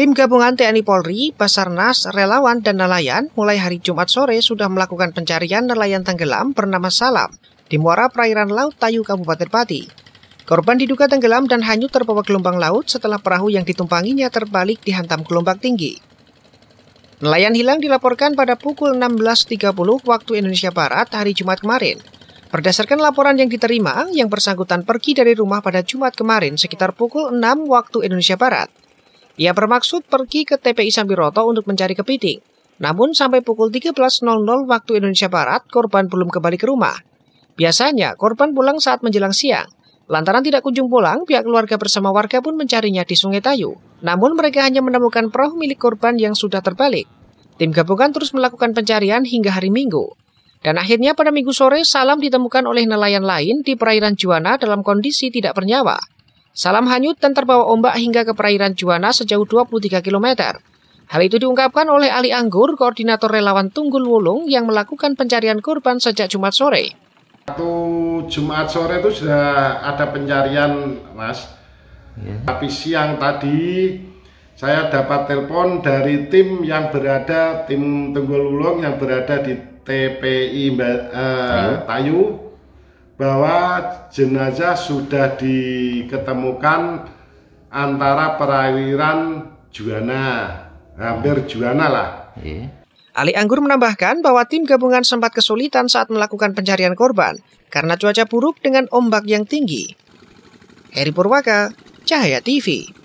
Tim gabungan TNI Polri, Basarnas, relawan, dan nelayan mulai hari Jumat sore sudah melakukan pencarian nelayan tenggelam bernama Salam di muara perairan Laut Tayu, Kabupaten Pati. Korban diduga tenggelam dan hanyut terbawa gelombang laut setelah perahu yang ditumpanginya terbalik dihantam gelombang tinggi. Nelayan hilang dilaporkan pada pukul 16.30 waktu Indonesia Barat hari Jumat kemarin. Berdasarkan laporan yang diterima, yang bersangkutan pergi dari rumah pada Jumat kemarin sekitar pukul 6 waktu Indonesia Barat. Ia bermaksud pergi ke TPI Sambiroto untuk mencari kepiting. Namun sampai pukul 13.00 waktu Indonesia Barat, korban belum kembali ke rumah. Biasanya korban pulang saat menjelang siang. Lantaran tidak kunjung pulang, pihak keluarga bersama warga pun mencarinya di Sungai Tayu. Namun mereka hanya menemukan perahu milik korban yang sudah terbalik. Tim gabungan terus melakukan pencarian hingga hari Minggu. Dan akhirnya pada minggu sore, Salam ditemukan oleh nelayan lain di perairan Juana dalam kondisi tidak bernyawa. Salam hanyut dan terbawa ombak hingga ke perairan Juwana sejauh 23 km. Hal itu diungkapkan oleh Ali Anggur, koordinator relawan Tunggul Wulung yang melakukan pencarian korban sejak Jumat sore. Satu Jumat sore itu sudah ada pencarian, Mas. Ya. Tapi siang tadi saya dapat telepon dari tim yang berada tim Tunggul Wulung yang berada di TPI Mbak, eh, Tayu. Tayu bahwa jenazah sudah diketemukan antara perairan Juana, hampir Juana lah. Yeah. Ali Anggur menambahkan bahwa tim gabungan sempat kesulitan saat melakukan pencarian korban karena cuaca buruk dengan ombak yang tinggi. Heri Purwaka, Cahaya TV.